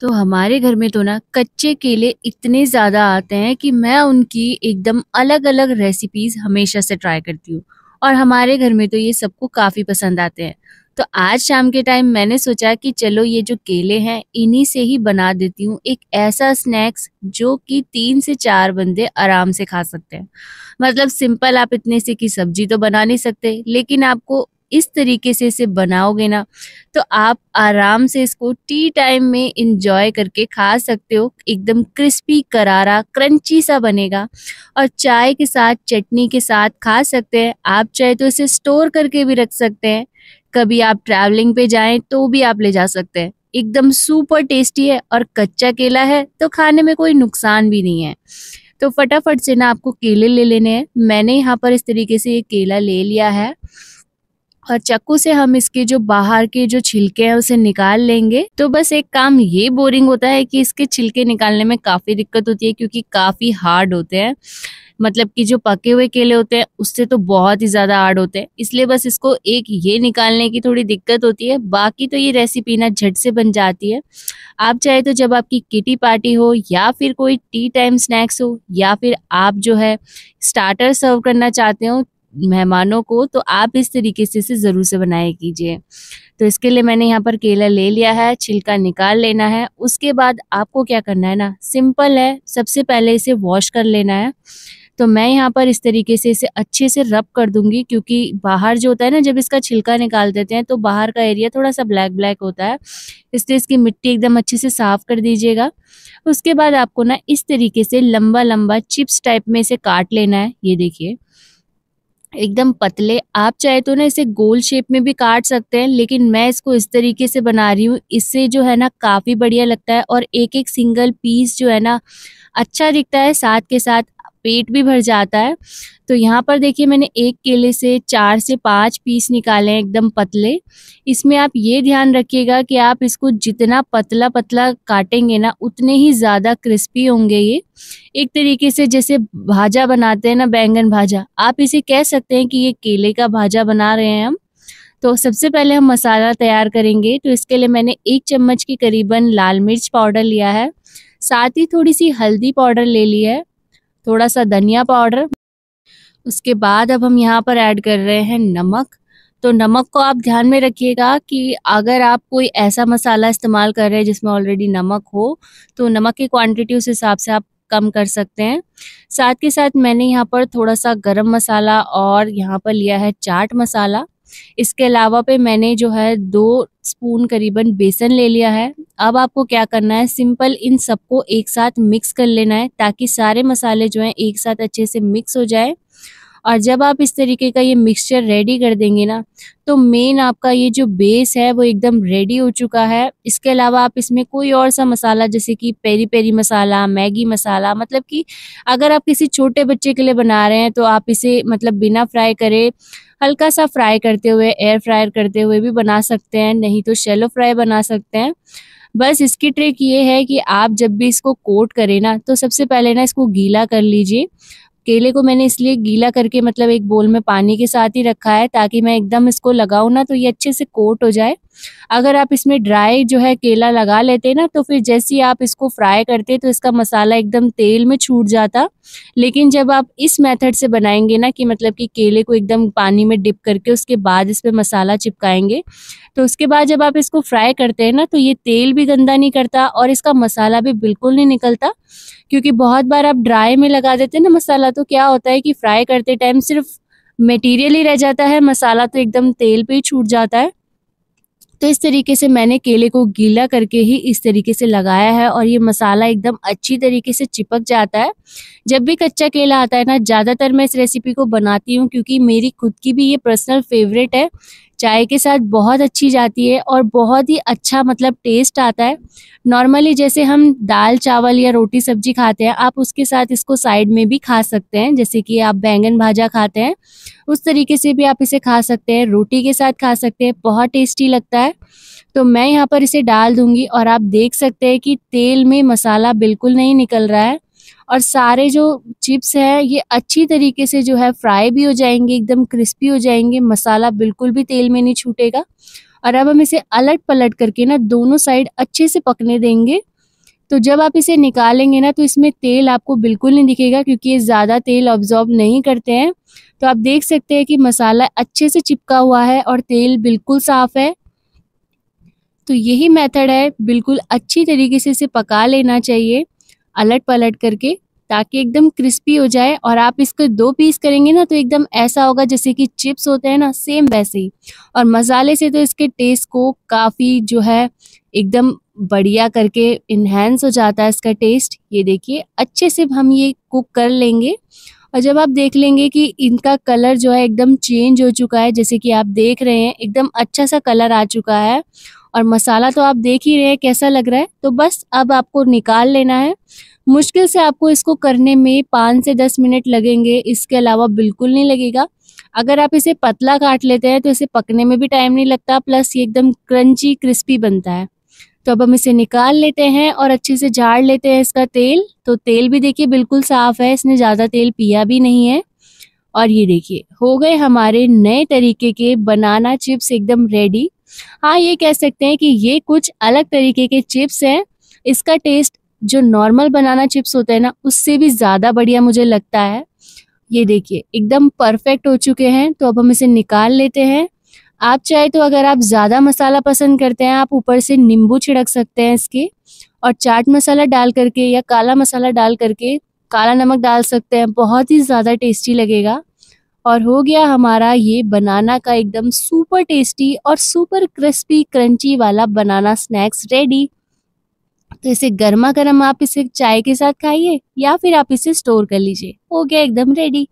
तो हमारे घर में तो ना कच्चे केले इतने ज़्यादा आते हैं कि मैं उनकी एकदम अलग अलग रेसिपीज़ हमेशा से ट्राई करती हूँ और हमारे घर में तो ये सबको काफ़ी पसंद आते हैं तो आज शाम के टाइम मैंने सोचा कि चलो ये जो केले हैं इन्हीं से ही बना देती हूँ एक ऐसा स्नैक्स जो कि तीन से चार बंदे आराम से खा सकते हैं मतलब सिंपल आप इतने से की सब्जी तो बना नहीं सकते लेकिन आपको इस तरीके से इसे बनाओगे ना तो आप आराम से इसको टी टाइम में इंजॉय करके खा सकते हो एकदम क्रिस्पी करारा क्रंची सा बनेगा और चाय के साथ चटनी के साथ खा सकते हैं आप चाहे तो इसे स्टोर करके भी रख सकते हैं कभी आप ट्रैवलिंग पे जाएं तो भी आप ले जा सकते हैं एकदम सुपर टेस्टी है और कच्चा केला है तो खाने में कोई नुकसान भी नहीं है तो फटाफट से ना आपको केले ले लेने हैं मैंने यहाँ पर इस तरीके से ये केला ले लिया है और चाकू से हम इसके जो बाहर के जो छिलके हैं उसे निकाल लेंगे तो बस एक काम ये बोरिंग होता है कि इसके छिलके निकालने में काफ़ी दिक्कत होती है क्योंकि काफ़ी हार्ड होते हैं मतलब कि जो पके हुए केले होते हैं उससे तो बहुत ही ज़्यादा हार्ड होते हैं इसलिए बस इसको एक ये निकालने की थोड़ी दिक्कत होती है बाकी तो ये रेसिपी ना झट से बन जाती है आप चाहे तो जब आपकी किटी पार्टी हो या फिर कोई टी टाइम स्नैक्स हो या फिर आप जो है स्टार्टर सर्व करना चाहते हो मेहमानों को तो आप इस तरीके से इसे ज़रूर से बनाया कीजिए तो इसके लिए मैंने यहाँ पर केला ले लिया है छिलका निकाल लेना है उसके बाद आपको क्या करना है ना सिंपल है सबसे पहले इसे वॉश कर लेना है तो मैं यहाँ पर इस तरीके से इसे अच्छे से रब कर दूंगी क्योंकि बाहर जो होता है ना जब इसका छिलका निकाल देते हैं तो बाहर का एरिया थोड़ा सा ब्लैक ब्लैक होता है इसलिए इसकी मिट्टी एकदम अच्छे से साफ कर दीजिएगा उसके बाद आपको ना इस तरीके से लंबा लंबा चिप्स टाइप में इसे काट लेना है ये देखिए एकदम पतले आप चाहे तो ना इसे गोल शेप में भी काट सकते हैं लेकिन मैं इसको इस तरीके से बना रही हूँ इससे जो है ना काफ़ी बढ़िया लगता है और एक एक सिंगल पीस जो है ना अच्छा दिखता है साथ के साथ पेट भी भर जाता है तो यहाँ पर देखिए मैंने एक केले से चार से पाँच पीस निकाले हैं एकदम पतले इसमें आप ये ध्यान रखिएगा कि आप इसको जितना पतला पतला काटेंगे ना उतने ही ज़्यादा क्रिस्पी होंगे ये एक तरीके से जैसे भाजा बनाते हैं ना बैंगन भाजा आप इसे कह सकते हैं कि ये केले का भाजा बना रहे हैं हम तो सबसे पहले हम मसाला तैयार करेंगे तो इसके लिए मैंने एक चम्मच के करीबन लाल मिर्च पाउडर लिया है साथ ही थोड़ी सी हल्दी पाउडर ले ली है थोड़ा सा धनिया पाउडर उसके बाद अब हम यहाँ पर ऐड कर रहे हैं नमक तो नमक को आप ध्यान में रखिएगा कि अगर आप कोई ऐसा मसाला इस्तेमाल कर रहे हैं जिसमें ऑलरेडी नमक हो तो नमक की क्वांटिटी उस हिसाब से आप कम कर सकते हैं साथ के साथ मैंने यहाँ पर थोड़ा सा गरम मसाला और यहाँ पर लिया है चाट मसाला इसके अलावा पे मैंने जो है दो स्पून करीबन बेसन ले लिया है अब आपको क्या करना है सिंपल इन सबको एक साथ मिक्स कर लेना है ताकि सारे मसाले जो हैं एक साथ अच्छे से मिक्स हो जाए और जब आप इस तरीके का ये मिक्सचर रेडी कर देंगे ना तो मेन आपका ये जो बेस है वो एकदम रेडी हो चुका है इसके अलावा आप इसमें कोई और सा मसाला जैसे कि पेरी पेरी मसाला मैगी मसाला मतलब कि अगर आप किसी छोटे बच्चे के लिए बना रहे हैं तो आप इसे मतलब बिना फ्राई करे हल्का सा फ्राई करते हुए एयर फ्रायर करते हुए भी बना सकते हैं नहीं तो शेलो फ्राई बना सकते हैं बस इसकी ट्रिक ये है कि आप जब भी इसको कोट करें ना तो सबसे पहले ना इसको गीला कर लीजिए केले को मैंने इसलिए गीला करके मतलब एक बोल में पानी के साथ ही रखा है ताकि मैं एकदम इसको लगाऊँ ना तो ये अच्छे से कोट हो जाए अगर आप इसमें ड्राई जो है केला लगा लेते ना तो फिर जैसे ही आप इसको फ्राई करते तो इसका मसाला एकदम तेल में छूट जाता लेकिन जब आप इस मेथड से बनाएंगे ना कि मतलब कि केले को एकदम पानी में डिप करके उसके बाद इस पर मसाला चिपकाएंगे तो उसके बाद जब आप इसको फ्राई करते हैं ना तो ये तेल भी गंदा नहीं करता और इसका मसाला भी बिल्कुल नहीं निकलता क्योंकि बहुत बार आप ड्राई में लगा देते हैं ना मसाला तो क्या होता है कि फ्राई करते टाइम सिर्फ मटेरियल ही रह जाता है मसाला तो एकदम तेल पे ही छूट जाता है तो इस तरीके से मैंने केले को गीला करके ही इस तरीके से लगाया है और ये मसाला एकदम अच्छी तरीके से चिपक जाता है जब भी कच्चा केला आता है ना ज़्यादातर मैं इस रेसिपी को बनाती हूँ क्योंकि मेरी खुद की भी ये पर्सनल फेवरेट है चाय के साथ बहुत अच्छी जाती है और बहुत ही अच्छा मतलब टेस्ट आता है नॉर्मली जैसे हम दाल चावल या रोटी सब्जी खाते हैं आप उसके साथ इसको साइड में भी खा सकते हैं जैसे कि आप बैंगन भाजा खाते हैं उस तरीके से भी आप इसे खा सकते हैं रोटी के साथ खा सकते हैं बहुत टेस्टी लगता है तो मैं यहाँ पर इसे डाल दूंगी और आप देख सकते हैं कि तेल में मसाला बिल्कुल नहीं निकल रहा है और सारे जो चिप्स हैं ये अच्छी तरीके से जो है फ्राई भी हो जाएंगे एकदम क्रिस्पी हो जाएंगे मसाला बिल्कुल भी तेल में नहीं छूटेगा और अब हम इसे अलट पलट करके ना दोनों साइड अच्छे से पकने देंगे तो जब आप इसे निकालेंगे ना तो इसमें तेल आपको बिल्कुल नहीं दिखेगा क्योंकि ये ज़्यादा तेल ऑब्जॉर्ब नहीं करते हैं तो आप देख सकते हैं कि मसाला अच्छे से चिपका हुआ है और तेल बिल्कुल साफ़ है तो यही मेथड है बिल्कुल अच्छी तरीके से इसे पका लेना चाहिए अलट पलट करके ताकि एकदम क्रिस्पी हो जाए और आप इसको दो पीस करेंगे ना तो एकदम ऐसा होगा जैसे कि चिप्स होते हैं ना सेम वैसे ही और मसाले से तो इसके टेस्ट को काफ़ी जो है एकदम बढ़िया करके इन्हेंस हो जाता है इसका टेस्ट ये देखिए अच्छे से हम ये कुक कर लेंगे और जब आप देख लेंगे कि इनका कलर जो है एकदम चेंज हो चुका है जैसे कि आप देख रहे हैं एकदम अच्छा सा कलर आ चुका है और मसाला तो आप देख ही रहे हैं कैसा लग रहा है तो बस अब आपको निकाल लेना है मुश्किल से आपको इसको करने में पाँच से दस मिनट लगेंगे इसके अलावा बिल्कुल नहीं लगेगा अगर आप इसे पतला काट लेते हैं तो इसे पकने में भी टाइम नहीं लगता प्लस ये एकदम क्रंची क्रिस्पी बनता है तो अब हम इसे निकाल लेते हैं और अच्छे से झाड़ लेते हैं इसका तेल तो तेल भी देखिए बिल्कुल साफ़ है इसने ज़्यादा तेल पिया भी नहीं है और ये देखिए हो गए हमारे नए तरीके के बनाना चिप्स एकदम रेडी हाँ ये कह सकते हैं कि ये कुछ अलग तरीके के चिप्स हैं इसका टेस्ट जो नॉर्मल बनाना चिप्स होते हैं ना उससे भी ज़्यादा बढ़िया मुझे लगता है ये देखिए एकदम परफेक्ट हो चुके हैं तो अब हम इसे निकाल लेते हैं आप चाहे तो अगर आप ज़्यादा मसाला पसंद करते हैं आप ऊपर से नींबू छिड़क सकते हैं इसके और चाट मसाला डाल करके या काला मसाला डाल करके काला नमक डाल सकते हैं बहुत ही ज़्यादा टेस्टी लगेगा और हो गया हमारा ये बनाना का एकदम सुपर टेस्टी और सुपर क्रिस्पी क्रंची वाला बनाना स्नैक्स रेडी तो इसे गर्मा गर्म आप इसे चाय के साथ खाइए या फिर आप इसे स्टोर कर लीजिए हो गया एकदम रेडी